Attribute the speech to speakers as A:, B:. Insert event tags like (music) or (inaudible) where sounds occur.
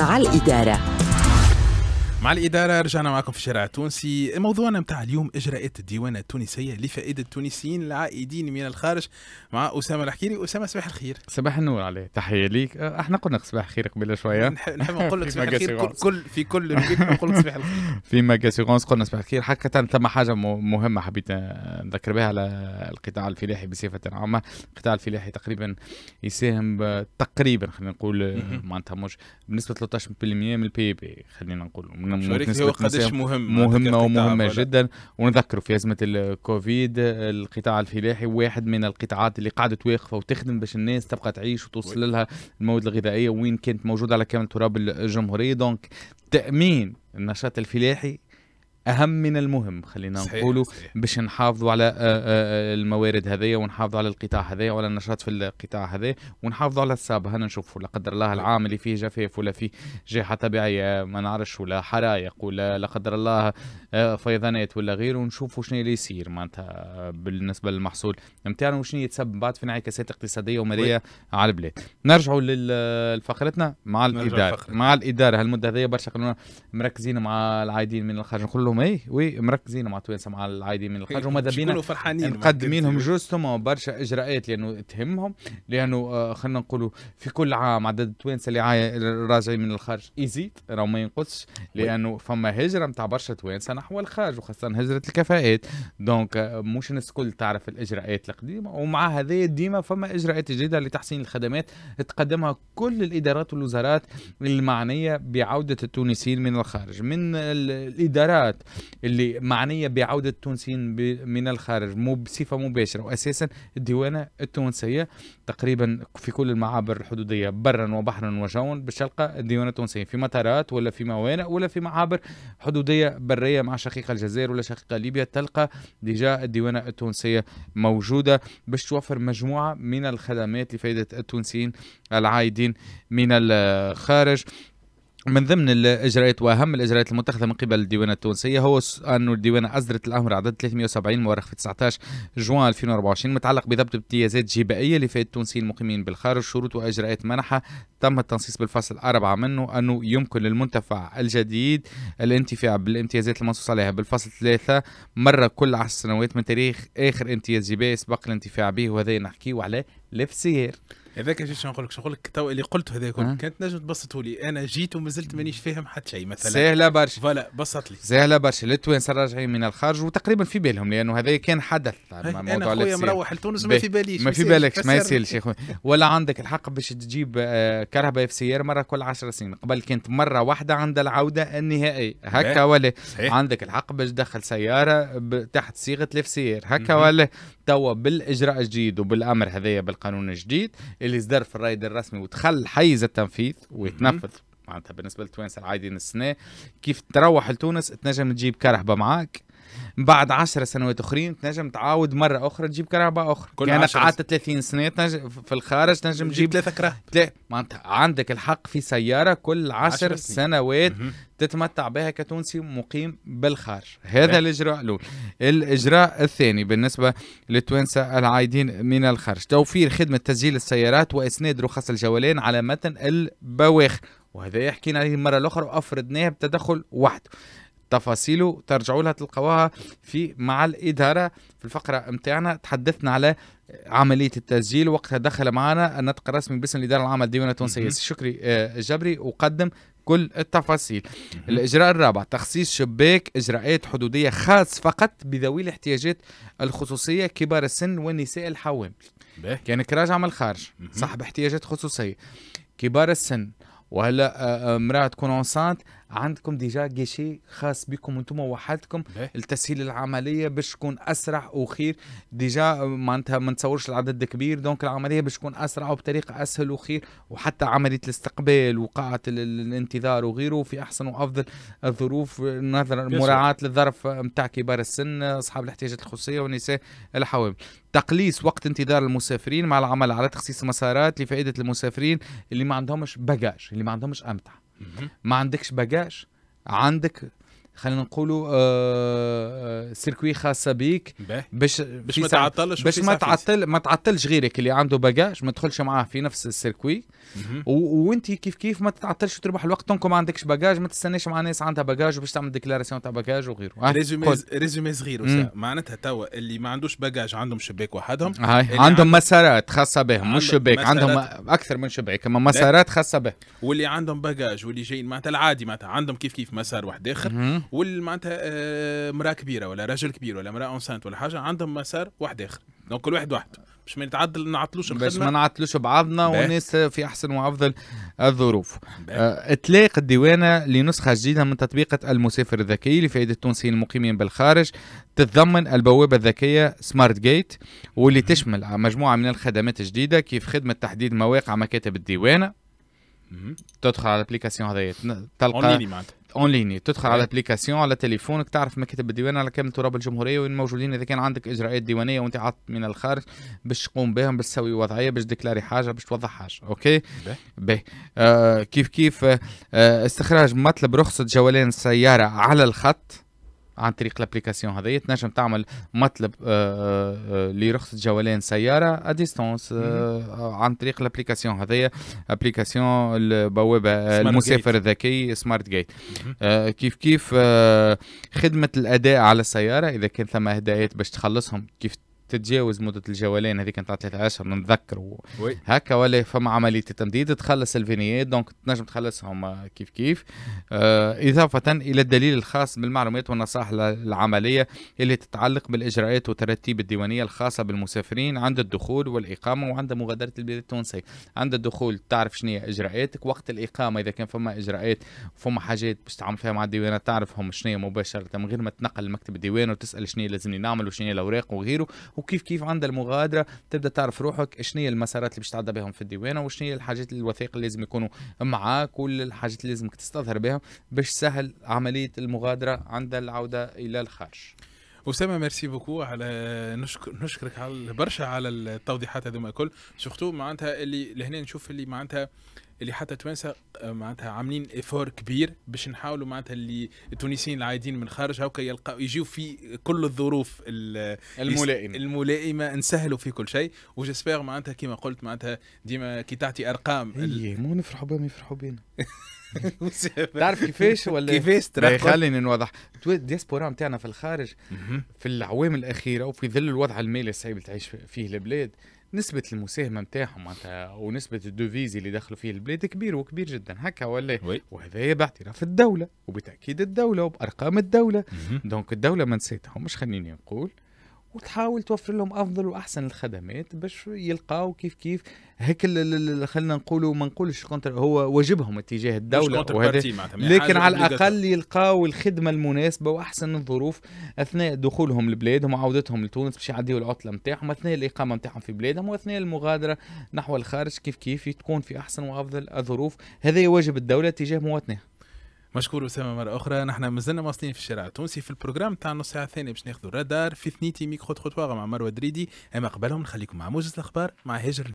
A: مع الإدارة
B: مع الإدارة رجعنا معكم في الشارع التونسي موضوعنا متاع اليوم إجراءات الديوانة التونسية لفائدة التونسيين العائدين من الخارج مع أسامة الحكيري أسامة صباح الخير صباح النور عليه
A: تحية ليك آه، احنا قلنا لك صباح الخير قبل شوية نحب (laughs) نقول لك صباح الخير كل في كل نقول لك صباح الخير في ماجا سيغونس قلنا صباح الخير حقيقة ثم حاجة مهمة حبيت نذكر بها على القطاع الفلاحي بصفة عامة القطاع الفلاحي تقريبا يساهم تقريبا خلينا نقول معناتها مش بنسبة 13% من البي بي خلينا نقول من كنا شاركتي هو قداش مهم مهمه ومهمه جدا ونذكر في ازمه الكوفيد القطاع الفلاحي واحد من القطاعات اللي قعدت واقفه وتخدم باش الناس تبقى تعيش وتوصل لها المواد الغذائيه وين كانت موجوده على كامل تراب الجمهوريه دونك تامين النشاط الفلاحي اهم من المهم خلينا نقولوا باش نحافظوا على آه، آه، آه، الموارد هذيا ونحافظوا على القطاع هذايا وعلى النشاط في القطاع هذايا ونحافظوا على الصعب هنا نشوفوا لا قدر الله العام اللي فيه جفاف ولا فيه جائحه طبيعيه ما نعرفش ولا حرائق ولا لا قدر الله فيضانات ولا غيره ونشوفوا شنو اللي يصير معناتها بالنسبه للمحصول نتاعنا وشنو يتسبب بعد في انعكاسات اقتصاديه وماليه على البلاد نرجعوا لفقرتنا مع الاداره مع الاداره هالمده هذيا برشا مركزين مع العايدين من الخارج نقول هما اي وي مركزين مع توانسه مع العايدين من الخارج وماذا إيه، بينا مقدمين لهم جوستهم برشا اجراءات لانه تهمهم لانه آه، خلينا نقولوا في كل عام عدد التوانسه اللي راجعين من الخارج يزيد راه ما ينقصش لانه فما هجره نتاع برشا توانسه نحو الخارج وخاصه هجره الكفاءات دونك آه، مش الناس الكل تعرف الاجراءات القديمه ومع هذا ديما فما اجراءات جديده لتحسين الخدمات تقدمها كل الادارات والوزارات المعنيه بعوده التونسيين من الخارج من الادارات اللي معنيه بعوده التونسيين من الخارج مو بصفه مباشره واساسا الديوانه التونسيه تقريبا في كل المعابر الحدوديه برا وبحرا وجوا باش تلقى الديوانه التونسيه في مطارات ولا في موانئ ولا في معابر حدوديه بريه مع شقيق الجزائر ولا شقيق ليبيا تلقى ديجا الديوانه التونسيه موجوده باش توفر مجموعه من الخدمات لفائده التونسيين العايدين من الخارج من ضمن الاجراءات واهم الاجراءات المتخذه من قبل الديوانه التونسيه هو ان الديوانه اصدرت الامر عدد 370 مؤرخ في 19 جوان 2024 متعلق بضبط امتيازات جبائيه لفئه التونسيين المقيمين بالخارج شروط واجراءات منحها تم التنصيص بالفصل أربعة منه أنه يمكن للمنتفع الجديد الانتفاع بالامتيازات المنصوص عليها بالفصل ثلاثة مرة كل 10 سنوات من تاريخ آخر امتياز جبائي سبق الانتفاع به وهذا نحكيه على الفسير
B: هذاك اجيت شنو نقول لك شنو نقول لك تو اللي قلته هذاك كله كانت نجم تبسطه لي انا جيت ومازلت مانيش فاهم حتى شيء مثلا سهله برشا فوالا بسط لي
A: سهله برشا التوانسه راجعين من الخارج وتقريبا في بالهم لانه هذا كان حدث انا خويا مروح لتونس ما في باليش ما في بالكش ما يسالش يا خويا ولا عندك الحق باش تجيب آه، كهرباء في سياره مره كل 10 سنين قبل كانت مره واحده عند العوده النهائيه هكا ولا عندك الحق باش تدخل سياره تحت صيغه الاف سيار هكا ولا توا بالاجراء الجديد وبالامر هذايا بالقانون الجديد اللي صدر في الراي الرسمي وتخل حيز التنفيذ ويتنفذ معناتها بالنسبه للتوانسه العادي السنه كيف تروح لتونس تنجم تجيب كرهبه معاك بعد 10 سنوات اخرين تنجم تعاود مره اخرى تجيب كرهبه اخرى يعني قعدت 30 سنه تنجم في الخارج تنجم تجيب ثلاثه كرهب معناتها عندك الحق في سياره كل 10 سنوات تتمتع بها كتونسي مقيم بالخارج هذا الاجراء الاول الاجراء الثاني بالنسبه للتوانسه العايدين من الخارج توفير خدمه تسجيل السيارات واسناد رخص الجولان على متن البواخر وهذا حكينا عليه المره الاخرى وافردناه بتدخل وحده تفاصيله ترجعوا لها تلقوها في مع الإدارة في الفقرة نتاعنا تحدثنا على عملية التسجيل وقتها دخل معنا الناطق الرسمي باسم الإدارة العامة للديوانيه التونسية شكري الجبري آه، وقدم كل التفاصيل الإجراء الرابع تخصيص شباك إجراءات حدودية خاص فقط بذوي الاحتياجات الخصوصية كبار السن والنساء الحوامل كانك راجع من الخارج صاحب احتياجات خصوصية كبار السن وهلا آه، آه، امرأة تكون اونسانت عندكم ديجا جيشي خاص بكم انتم وحدكم لتسهيل العمليه باش تكون اسرع وخير ديجا معناتها ما نتصورش العدد كبير دونك العمليه باش تكون اسرع وبطريقه اسهل وخير وحتى عمليه الاستقبال وقاعه الانتظار وغيره في احسن وافضل الظروف نظرا مراعاه للظرف نتاع كبار السن اصحاب الاحتياجات الخصوصيه ونساء الحوامل تقليص وقت انتظار المسافرين مع العمل على تخصيص مسارات لفائده المسافرين اللي ما عندهمش باجاج اللي ما عندهمش امتعه ما عندكش باجاج عندك خلينا نقولوا آه سيركوي آه، خاصه بيك باش باش ما تعطلش باش ما تعطل ما تعطلش غيرك اللي عنده باجاج ما تدخلش معاه في نفس السيركوي وانت كيف كيف ما تعطلش وتربح الوقت تنكم ما عندكش باجاج ما تستناش مع ناس عندها باجاج باش
B: تعمل ديكلاراسيون تاع باجاج وغيره ريزومي ريزومي صغير معناتها توا اللي ما عندوش باجاج عندهم شباك وحدهم عندهم
A: مسارات خاصه بهم مش شباك عندهم
B: اكثر من شباك
A: اما مسارات خاصه به
B: واللي عندهم باجاج واللي جايين معناتها العادي معناتها عندهم كيف كيف مسار واحد اخر والمعناتها آه، مراه كبيره ولا رجل كبير ولا مراه اونسانت ولا حاجه عندهم مسار واحد اخر دونك كل واحد واحد باش ما نتعدل نعطلوش باش ما نعطلوش بعضنا والناس
A: في احسن وافضل الظروف آه، اطلاق الديوانه لنسخه جديده من تطبيقه المسافر الذكي لفائده التونسيين المقيمين بالخارج تتضمن البوابه الذكيه سمارت جيت واللي تشمل مجموعه من الخدمات الجديده كيف خدمه تحديد مواقع مكاتب الديوانه تدخل على الابليكاسيون هذيا تلقى اون ليني تدخل على الابليكاسيون على تليفونك تعرف مكتب الديوان على كامل تراب الجمهوريه وين موجودين اذا كان عندك اجراءات ديوانيه وانت عاط من الخارج باش تقوم بهم باش تسوي وضعيه باش ديكلاري حاجه باش توضح حاجه اوكي باهي آه كيف كيف آه, آه، استخراج مطلب رخصه جولان السياره على الخط عن طريق الابليكاسيون هذه تنجم تعمل مطلب آه، آه، آه، لرخصه جولان سياره اديستونس عن طريق الابليكاسيون هذه ابليكاسيون البوابه المسافر الذكي سمارت جيت كيف كيف خدمه الاداء على السياره اذا كان ثم هدايات باش تخلصهم كيف تتجاوز مده الجوالين هذيك نتاع ثلاثة اشهر نتذكر هكا ولا فما عمليه التمديد تخلص الفينيات دونك تنجم تخلصهم آه، كيف كيف آه اضافه الى الدليل الخاص بالمعلومات والنصائح العمليه اللي تتعلق بالاجراءات وترتيب الديوانيه الخاصه بالمسافرين عند الدخول والاقامه وعند مغادره البلاد التونسي عند الدخول تعرف شنو هي اجراءاتك وقت الاقامه اذا كان فما اجراءات فما حاجات باش تعمل فيها مع الديوانه تعرفهم شنو مباشره من غير ما تنقل لمكتب الديوان وتسال شنو لازمني نعمل وشنو الاوراق وغيره وكيف كيف عند المغادره تبدا تعرف روحك شنو هي المسارات اللي باش تعدى بهم في الديوانه وشنو هي الحاجات الوثائق اللي لازم يكونوا معاك كل الحاجات اللي لازمك تستظهر بها باش تسهل عمليه
B: المغادره عند العوده الى الخارج اسامه ميرسي بوكو على نشكر نشكرك على برشا على التوضيحات هذوما الكل سورتو معناتها اللي لهنا نشوف اللي معناتها اللي حتى توانسه آه، معناتها عاملين ايفور كبير باش نحاولوا معناتها اللي التونسيين العايدين من خارج هاكا يلقاو يجيو في كل الظروف الملائمه الملائمه نسهلوا في كل شيء وجيسبيغ معناتها كما قلت معناتها ديما كي تعطي ارقام اي
A: مو نفرحوا بهم يفرحوا بينا (laughs)
B: تعرف كيفاش ولا كيفاش ترى إيه، خليني
A: نوضح الديسبورا نتاعنا في الخارج في العوام الاخيره وفي ظل الوضع المالي الصعيب اللي تعيش فيه البلاد نسبة المساهمة نتاعهم معناتها ونسبة الدوفيز اللي دخلوا فيه البلاد كبير وكبير جدا هكا ولا وهذا باعتراف الدولة وبتأكيد الدولة وبأرقام الدولة دونك الدولة ما نسيتهم مش خليني نقول وتحاول توفر لهم افضل واحسن الخدمات باش يلقاو كيف كيف هيك خلينا نقولوا ما نقولش كونتر هو واجبهم اتجاه الدوله وهذا لكن على الاقل يلقاو الخدمه المناسبه واحسن الظروف اثناء دخولهم لبلادهم وعودتهم لتونس باش يعديوا العطله نتاعهم اثناء الاقامه نتاعهم في بلادهم واثناء المغادره نحو الخارج كيف كيف تكون في احسن وافضل الظروف هذا واجب الدوله تجاه مواطنيها
B: مشكور اسامه مره اخرى نحن مازلنا واصلين في الشارع التونسي في البروجرام تاع النص ساعه الثانيه باش ناخذوا الرادار في ثنيتي ميكرو خطوه مع مروه دريدي اما قبلهم نخليكم مع موجز الاخبار مع هجر